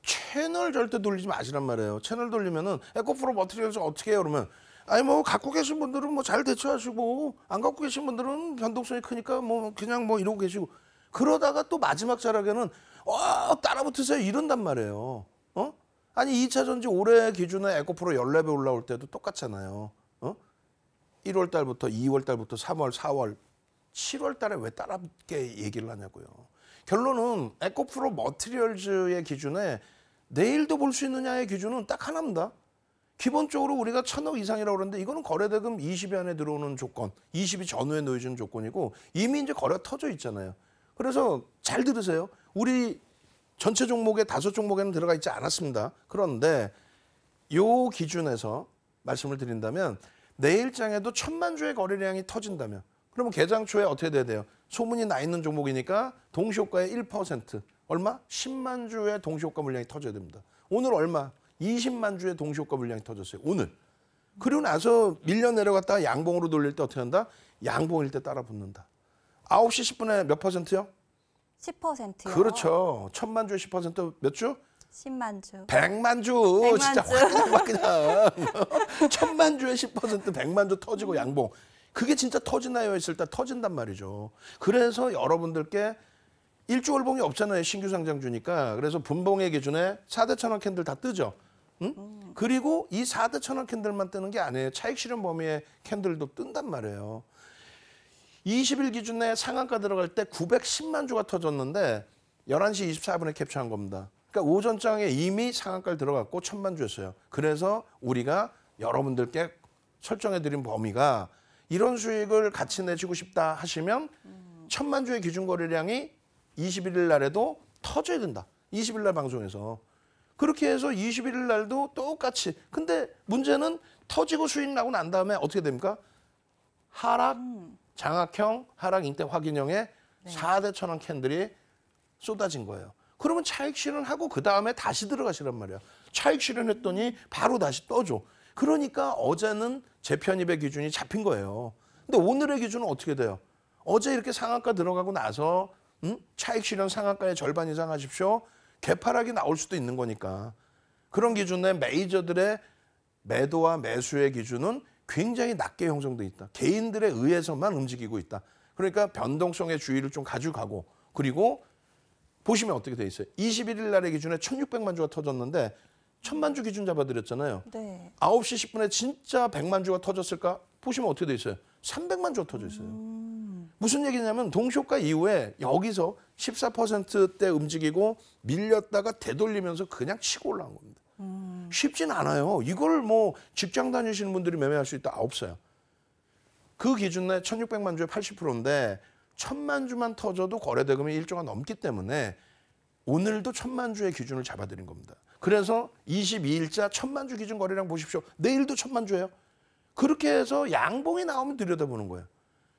채널 절대 돌리지 마시란 말이에요. 채널 돌리면은 에코프로 머트리얼즈 어떻게 해요? 그러면 아니 뭐 갖고 계신 분들은 뭐 잘 대처하시고 안 갖고 계신 분들은 변동성이 크니까 뭐 그냥 뭐 이러고 계시고 그러다가 또 마지막 자락에는 어 따라붙으세요 이런단 말이에요. 어? 아니 2차 전지 올해 기준에 에코프로 10레벨 올라올 때도 똑같잖아요. 어? 1월 달부터 2월 달부터 3월, 4월, 7월 달에 왜 따라붙게 얘기를 하냐고요. 결론은 에코프로 머티리얼즈의 기준에 내일도 볼 수 있느냐의 기준은 딱 하나입니다. 기본적으로 우리가 천억 이상이라고 그러는데 이거는 거래대금 2 0이 안에 들어오는 조건, 2 0이 전후에 놓여지는 조건이고 이미 이제 거래가 터져 있잖아요. 그래서 잘 들으세요. 우리 전체 종목의 다섯 종목에는 들어가 있지 않았습니다. 그런데 요 기준에서 말씀을 드린다면 내일장에도 천만 주의 거래량이 터진다면 그러면 개장 초에 어떻게 돼야 돼요? 소문이 나 있는 종목이니까 동시효과의 1% 얼마? 10만 주의 동시효과 물량이 터져야 됩니다. 오늘 얼마? 20만 주의 동시효과 물량이 터졌어요. 오늘. 그리고 나서 밀려 내려갔다가 양봉으로 돌릴 때 어떻게 한다? 양봉일 때 따라 붙는다. 9시 10분에 몇 퍼센트요? 10%요. 그렇죠. 천만 주에 10%몇 주? 10만 주. 100만 주. 100만 진짜 확 그냥. 천만 주에 10% 100만 주 터지고 양봉. 그게 진짜 터지나요 했을 때 터진단 말이죠. 그래서 여러분들께 일주월봉이 없잖아요. 신규 상장 주니까. 그래서 분봉의 기준에 4대 천원 캔들 다 뜨죠. 응? 음. 그리고 이 4드 천원 캔들만 뜨는 게 아니에요. 차익 실현 범위의 캔들도 뜬단 말이에요. 20일 기준에 상한가 들어갈 때 910만 주가 터졌는데 11시 24분에 캡처한 겁니다. 그러니까 오전장에 이미 상한가를 들어갔고 천만 주였어요. 그래서 우리가 여러분들께 설정해드린 범위가 이런 수익을 같이 내시고 싶다 하시면 음. 천만 주의 기준 거래량이 21일 날에도 터져야 된다. 20일 날 방송에서. 그렇게 해서 21일 날도 똑같이. 근데 문제는 터지고 수익 나고 난 다음에 어떻게 됩니까? 하락, 음. 장악형, 하락 인대 확인형의 네. 4대 천원 캔들이 쏟아진 거예요. 그러면 차익 실현하고 그 다음에 다시 들어가시란 말이야. 차익 실현했더니 바로 다시 떠줘. 그러니까 어제는 재편입의 기준이 잡힌 거예요. 근데 오늘의 기준은 어떻게 돼요? 어제 이렇게 상한가 들어가고 나서 음? 차익 실현 상한가의 절반 이상 하십시오. 개파락이 나올 수도 있는 거니까 그런 기준에 메이저들의 매도와 매수의 기준은 굉장히 낮게 형성돼 있다. 개인들의 의해서만 움직이고 있다. 그러니까 변동성의 주의를 좀 가져가고 그리고 보시면 어떻게 돼 있어요? 21일 날의 기준에 1,600만 주가 터졌는데 1,000만 주 기준 잡아드렸잖아요. 네. 9시 10분에 진짜 100만 주가 터졌을까? 보시면 어떻게 돼 있어요? 300만 주가 터져 있어요. 음. 무슨 얘기냐면 동시효과 이후에 여기서 14%대 움직이고 밀렸다가 되돌리면서 그냥 치고 올라온 겁니다. 음. 쉽진 않아요. 이걸 뭐 직장 다니시는 분들이 매매할 수 있다? 아, 없어요. 그 기준에 1600만 주에 80%인데 천만 주만 터져도 거래 대금이 1조가 넘기 때문에 오늘도 천만 주의 기준을 잡아드린 겁니다. 그래서 22일자 천만 주 기준 거래량 보십시오. 내일도 천만 주예요. 그렇게 해서 양봉이 나오면 들여다보는 거예요.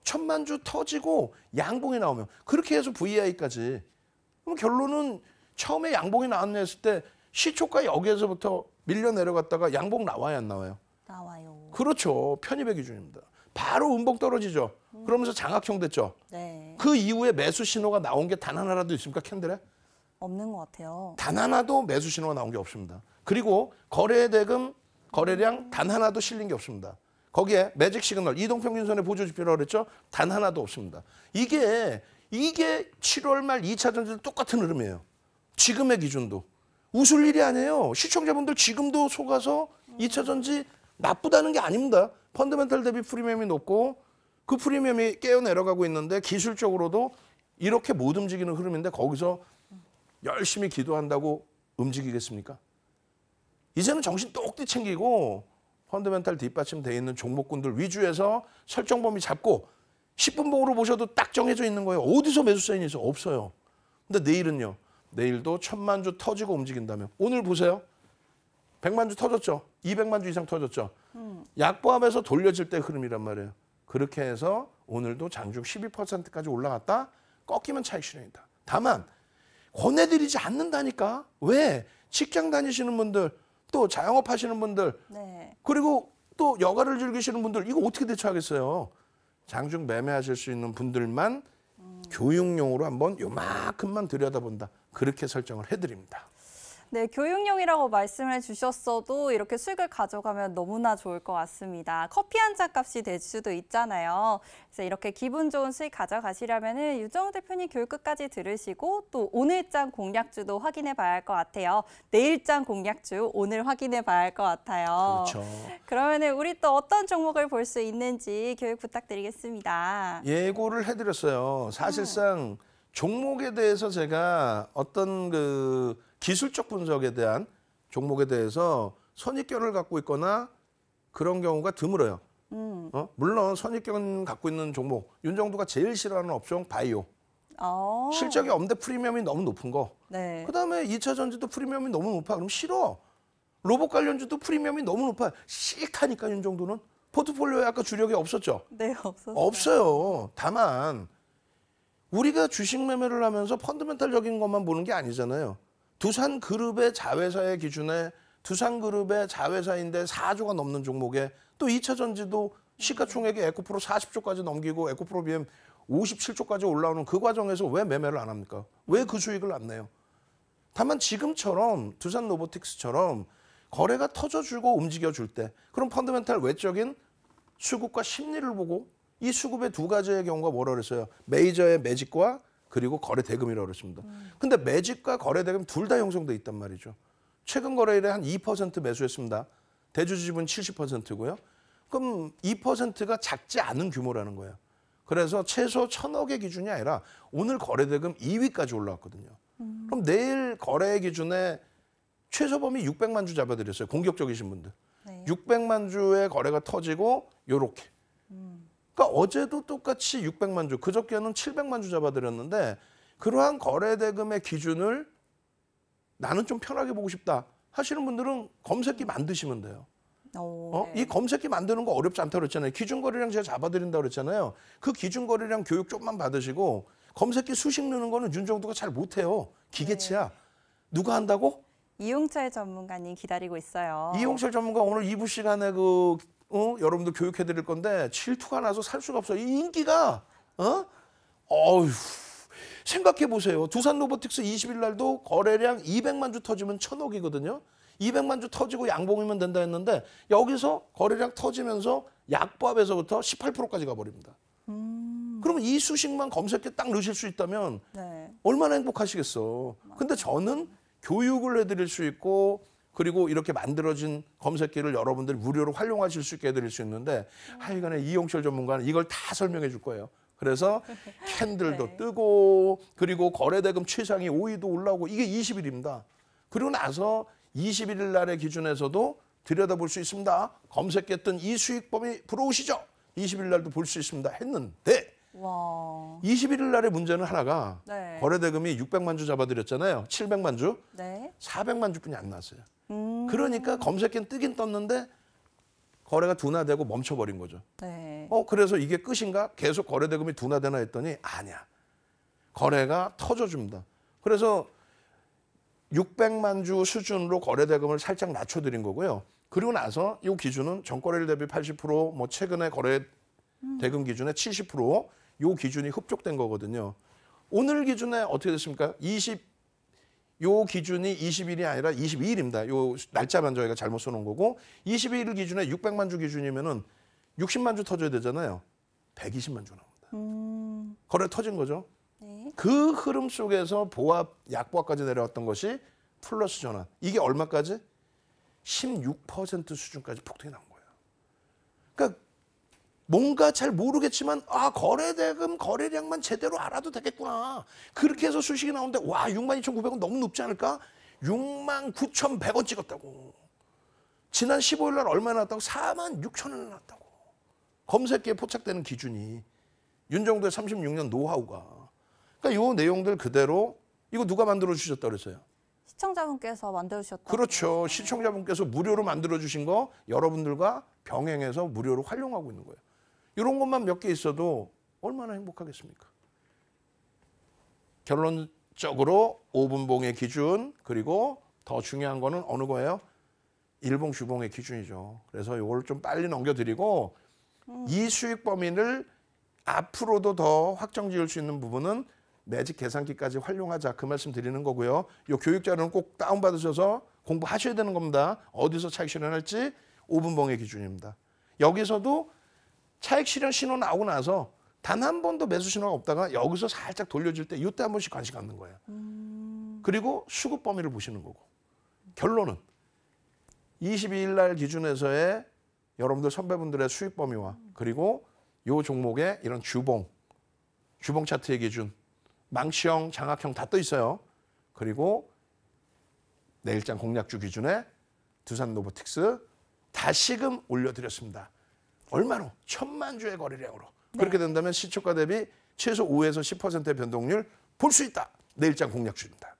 천만 주 터지고 양봉이 나오면 그렇게 해서 VI까지 그럼 결론은 처음에 양봉이 나왔네 했을 때 시초가 여기에서부터 밀려 내려갔다가 양봉 나와야 안 나와요? 나와요. 그렇죠. 편입의 기준입니다. 바로 음봉 떨어지죠. 음. 그러면서 장악형 됐죠. 네. 그 이후에 매수 신호가 나온 게 단 하나라도 있습니까 캔들에? 없는 것 같아요. 단 하나도 매수 신호가 나온 게 없습니다. 그리고 거래 대금 거래량 음. 단 하나도 실린 게 없습니다. 거기에 매직 시그널, 이동평균선의 보조지표라고 그랬죠? 단 하나도 없습니다. 이게, 이게 7월 말 2차 전지도 똑같은 흐름이에요. 지금의 기준도. 웃을 일이 아니에요. 시청자분들 지금도 속아서 2차 전지 나쁘다는 게 아닙니다. 펀드멘탈 대비 프리미엄이 높고 그 프리미엄이 깨어 내려가고 있는데 기술적으로도 이렇게 못 움직이는 흐름인데 거기서 열심히 기도한다고 움직이겠습니까? 이제는 정신 똑띠 챙기고 펀드멘탈 뒷받침돼 있는 종목군들 위주에서 설정 범위 잡고 10분 봉으로 보셔도 딱 정해져 있는 거예요. 어디서 매수세인이 있어? 없어요. 근데 내일은요. 내일도 천만 주 터지고 움직인다면 오늘 보세요. 100만 주 터졌죠. 200만 주 이상 터졌죠. 음. 약보합에서 돌려질 때 흐름이란 말이에요. 그렇게 해서 오늘도 장중 12%까지 올라갔다. 꺾이면 차익 실현이다. 다만 권해드리지 않는다니까. 왜? 직장 다니시는 분들 또 자영업 하시는 분들 네. 그리고 또 여가를 즐기시는 분들 이거 어떻게 대처하겠어요? 장중 매매하실 수 있는 분들만 음. 교육용으로 한번 요만큼만 들여다본다. 그렇게 설정을 해드립니다. 네, 교육용이라고 말씀해 주셨어도 이렇게 수익을 가져가면 너무나 좋을 것 같습니다. 커피 한 잔 값이 될 수도 있잖아요. 그래서 이렇게 기분 좋은 수익 가져가시려면 유정우 대표님 교육 끝까지 들으시고 또 오늘장 공략주도 확인해 봐야 할 것 같아요. 내일장 공략주 오늘 확인해 봐야 할 것 같아요. 그렇죠. 그러면 은 우리 또 어떤 종목을 볼 수 있는지 교육 부탁드리겠습니다. 예고를 해드렸어요. 사실상 음. 종목에 대해서 제가 어떤 그 기술적 분석에 대한 종목에 대해서 선입견을 갖고 있거나 그런 경우가 드물어요. 음. 어? 물론 선입견 갖고 있는 종목, 윤정도가 제일 싫어하는 업종 바이오. 오. 어. 실적이 없는데 프리미엄이 너무 높은 거. 네. 그다음에 2차 전지도 프리미엄이 너무 높아. 그럼 싫어. 로봇 관련주도 프리미엄이 너무 높아. 씩하니까 윤정도는. 포트폴리오에 아까 주력이 없었죠? 네, 없었어요. 없어요. 다만 우리가 주식 매매를 하면서 펀드멘탈적인 것만 보는 게 아니잖아요. 두산 그룹의 자회사의 기준에 두산 그룹의 자회사인데 4조가 넘는 종목에 또 2차 전지도 시가총액이 에코프로 40조까지 넘기고 에코프로 BM 57조까지 올라오는 그 과정에서 왜 매매를 안 합니까? 왜 그 수익을 안 내요? 다만 지금처럼 두산 로보틱스처럼 거래가 터져주고 움직여줄 때 그럼 펀드멘탈 외적인 수급과 심리를 보고 이 수급의 두 가지의 경우가 뭐라 그랬어요? 메이저의 매직과 그리고 거래 대금이라고 그랬습니다. 음. 근데 매집과 거래 대금 둘 다 형성돼 있단 말이죠. 최근 거래일에 한 2% 매수했습니다. 대주 지분 70%고요. 그럼 2%가 작지 않은 규모라는 거예요. 그래서 최소 1 0 0 0억의 기준이 아니라 오늘 거래 대금 2위까지 올라왔거든요. 음. 그럼 내일 거래 기준에 최소 범위 600만 주 잡아드렸어요. 공격적이신 분들. 네. 600만 주의 거래가 터지고 요렇게 그러니까 어제도 똑같이 600만 주, 그저께는 700만 주 잡아드렸는데 그러한 거래대금의 기준을 나는 좀 편하게 보고 싶다 하시는 분들은 검색기 만드시면 돼요. 오, 어, 어? 네. 이 검색기 만드는 거 어렵지 않다고 그랬잖아요. 기준거래량 제가 잡아드린다고 그랬잖아요. 그 기준거래량 교육 좀만 받으시고 검색기 수식 넣는 거는 윤정도가 잘 못해요. 기계치야. 네. 누가 한다고? 이용철 전문가님 기다리고 있어요. 이용철 전문가 오늘 2부 시간에 그 어? 여러분도 교육해 드릴 건데 질투가 나서 살 수가 없어요. 이 인기가 어? 어휴. 생각해 보세요. 두산 로보틱스 20일 날도 거래량 200만 주 터지면 천억이거든요. 200만 주 터지고 양봉이면 된다 했는데 여기서 거래량 터지면서 약밥에서부터 18%까지 가버립니다. 음. 그러면 이 수식만 검색해 딱 넣으실 수 있다면 네. 얼마나 행복하시겠어. 근데 저는 교육을 해드릴 수 있고 그리고 이렇게 만들어진 검색기를 여러분들이 무료로 활용하실 수 있게 해드릴 수 있는데 하여간에 이용철 전문가는 이걸 다 설명해 줄 거예요. 그래서 캔들도 네. 뜨고 그리고 거래대금 최상위 5위도 올라오고 이게 20일입니다. 그리고 나서 21일 날의 기준에서도 들여다볼 수 있습니다. 검색했던 이수익범이 들어오시죠. 20일 날도 볼 수 있습니다. 했는데 와. 21일 날의 문제는 하나가 네. 거래대금이 600만 주 잡아드렸잖아요. 700만 주. 네. 400만 주뿐이 안 나왔어요. 그러니까 검색엔 뜨긴 떴는데 거래가 둔화되고 멈춰버린 거죠. 네. 어 그래서 이게 끝인가? 계속 거래 대금이 둔화되나 했더니 아니야. 거래가 터져줍니다. 그래서 600만 주 수준으로 거래 대금을 살짝 낮춰드린 거고요. 그리고 나서 이 기준은 전거래일 대비 80%, 뭐 최근에 거래 대금 기준의 70%요 기준이 흡족된 거거든요. 오늘 기준에 어떻게 됐습니까? 20요 기준이 20일이 아니라 22일입니다. 요 날짜만 저희가 잘못 써놓은 거고 22일 기준에 600만 주 기준이면은 60만 주 터져야 되잖아요. 120만 주 나옵니다. 음. 거래 터진 거죠. 네. 그 흐름 속에서 보합, 약보합까지 내려왔던 것이 플러스 전환. 이게 얼마까지? 16% 수준까지 폭등이 나옵니다 뭔가 잘 모르겠지만 아 거래대금 거래량만 제대로 알아도 되겠구나 그렇게 해서 수식이 나오는데 와 62,900원 너무 높지 않을까 69,100원 찍었다고 지난 15일 날 얼마 나왔다고 46,000원 나왔다고 검색기에 포착되는 기준이 윤정도의 36년 노하우가 그러니까 요 내용들 그대로 이거 누가 만들어 주셨다 고 그랬어요 시청자분께서 만들어 주셨다 그렇죠 시청자분께서 무료로 만들어 주신 거 여러분들과 병행해서 무료로 활용하고 있는 거예요. 이런 것만 몇 개 있어도 얼마나 행복하겠습니까? 결론적으로 5분봉의 기준 그리고 더 중요한 거는 어느 거예요? 일봉 주봉의 기준이죠. 그래서 이걸 좀 빨리 넘겨드리고 음. 이 수익 범위를 앞으로도 더 확정 지을 수 있는 부분은 매직 계산기까지 활용하자 그 말씀 드리는 거고요. 이 교육 자료는 꼭 다운받으셔서 공부하셔야 되는 겁니다. 어디서 차익 실현할지 5분봉의 기준입니다. 여기서도 차익 실현 신호 나오고 나서 단 한 번도 매수 신호가 없다가 여기서 살짝 돌려줄 때 이때 한 번씩 관심 갖는 거예요. 음. 그리고 수급 범위를 보시는 거고. 결론은 22일 날 기준에서의 여러분들 선배분들의 수익 범위와 그리고 요 종목의 이런 주봉, 주봉 차트의 기준, 망치형, 장악형 다 떠 있어요. 그리고 내일장 공략주 기준에 두산 노보틱스 다시금 올려드렸습니다. 얼마로? 천만 주의 거래량으로. 네. 그렇게 된다면 시초가 대비 최소 5에서 10%의 변동률 볼 수 있다. 내일장 공략주입니다.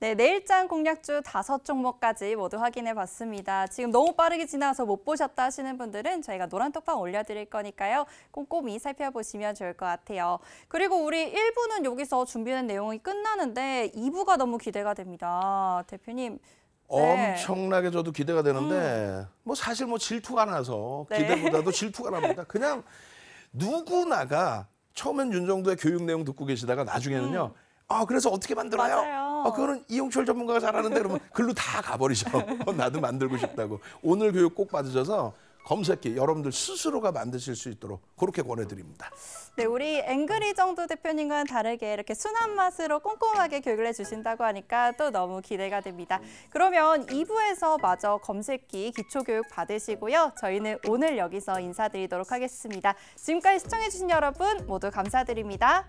네, 내일장 공략주 다섯 종목까지 모두 확인해 봤습니다. 지금 너무 빠르게 지나서 못 보셨다 하시는 분들은 저희가 노란 톡방 올려드릴 거니까요. 꼼꼼히 살펴보시면 좋을 것 같아요. 그리고 우리 1부는 여기서 준비된 내용이 끝나는데 2부가 너무 기대가 됩니다. 대표님, 네. 엄청나게 저도 기대가 되는데 음. 뭐 사실 뭐 질투가 나서 네. 기대보다도 질투가 납니다. 그냥 누구나가 처음엔 윤정도의 교육 내용 듣고 계시다가 나중에는요. 음. 아 그래서 어떻게 만들어요? 맞아요. 아 그거는 이용철 전문가가 잘하는데 그러면 글로 다 가버리죠. 나도 만들고 싶다고. 오늘 교육 꼭 받으셔서 검색기 여러분들 스스로가 만드실 수 있도록 그렇게 권해드립니다. 네, 우리 앵그리 정도 대표님과는 다르게 이렇게 순한 맛으로 꼼꼼하게 교육을 해주신다고 하니까 또 너무 기대가 됩니다. 그러면 2부에서 마저 검색기 기초교육 받으시고요. 저희는 오늘 여기서 인사드리도록 하겠습니다. 지금까지 시청해주신 여러분 모두 감사드립니다.